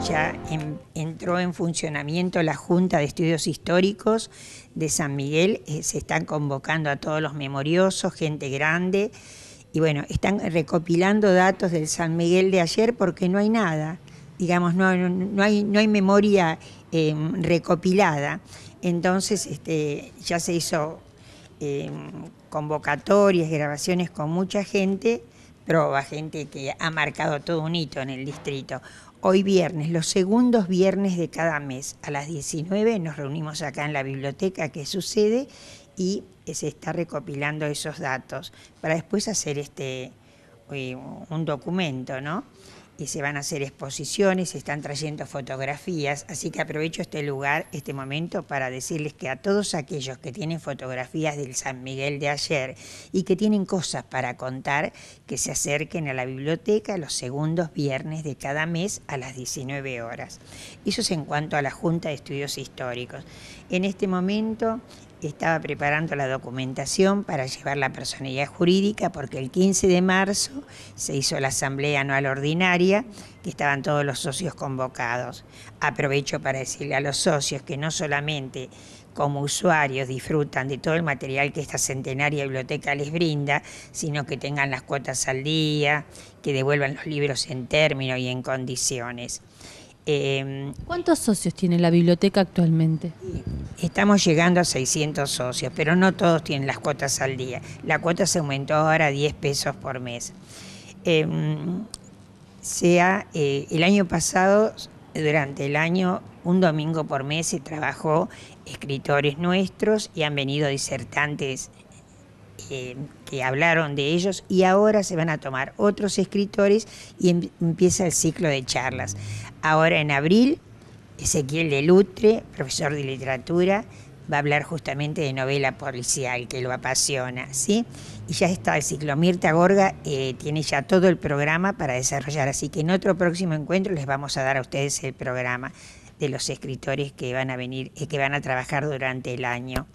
ya entró en funcionamiento la Junta de Estudios Históricos de San Miguel, eh, se están convocando a todos los memoriosos, gente grande, y bueno, están recopilando datos del San Miguel de ayer porque no hay nada, digamos, no, hay, memoria em, recopilada. Entonces este, ya se hizo em, convocatorias, grabaciones con mucha gente gente que ha marcado todo un hito en el distrito. Hoy viernes, los segundos viernes de cada mes, a las 19 nos reunimos acá en la biblioteca que sucede y eh, se está recopilando esos datos para después hacer este eh, un documento, ¿no? que se van a hacer exposiciones, se están trayendo fotografías, así que aprovecho este lugar, este momento, para decirles que a todos aquellos que tienen fotografías del San Miguel de ayer y que tienen cosas para contar, que se acerquen a la biblioteca los segundos viernes de cada mes a las 19 horas. Eso es en cuanto a la Junta de Estudios Históricos. En este momento estaba preparando la documentación para llevar la personalidad jurídica porque el 15 de marzo se hizo la asamblea anual ordinaria que estaban todos los socios convocados. Aprovecho para decirle a los socios que no solamente como usuarios disfrutan de todo el material que esta centenaria biblioteca les brinda, sino que tengan las cuotas al día, que devuelvan los libros en término y en condiciones. Em, ¿Cuántos socios tiene la biblioteca actualmente? Estamos llegando a 600 socios, pero no todos tienen las cuotas al día. La cuota se aumentó ahora a 10 pesos por mes. Em, sea, eh, el año pasado, durante el año, un domingo por mes se trabajó escritores nuestros y han venido disertantes que hablaron de ellos y ahora se van a tomar otros escritores y em, empieza el ciclo de charlas. Ahora en abril, Ezequiel de Lutre, profesor de literatura, va a hablar justamente de novela policial que lo apasiona, ¿sí? Y ya está el ciclo. Mirta Gorga eh, tiene ya todo el programa para desarrollar, así que en otro próximo encuentro les vamos a dar a ustedes el programa de los escritores que van a venir, y eh, que van a trabajar durante el año.